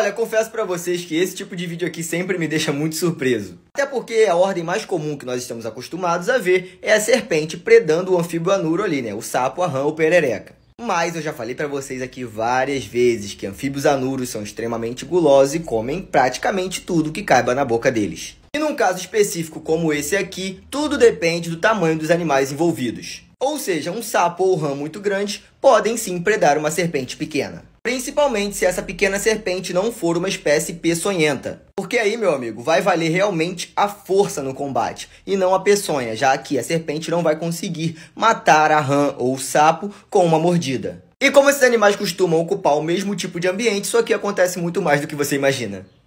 Olha, confesso para vocês que esse tipo de vídeo aqui sempre me deixa muito surpreso. Até porque a ordem mais comum que nós estamos acostumados a ver é a serpente predando o anfíbio anuro ali, né? O sapo, a rã ou perereca. Mas eu já falei para vocês aqui várias vezes que anfíbios anuros são extremamente gulosos e comem praticamente tudo que caiba na boca deles. E num caso específico como esse aqui, tudo depende do tamanho dos animais envolvidos. Ou seja, um sapo ou rã muito grande podem sim predar uma serpente pequena. Principalmente se essa pequena serpente não for uma espécie peçonhenta. Porque aí, meu amigo, vai valer realmente a força no combate, e não a peçonha, já que a serpente não vai conseguir matar a rã ou o sapo com uma mordida. E como esses animais costumam ocupar o mesmo tipo de ambiente, isso aqui acontece muito mais do que você imagina.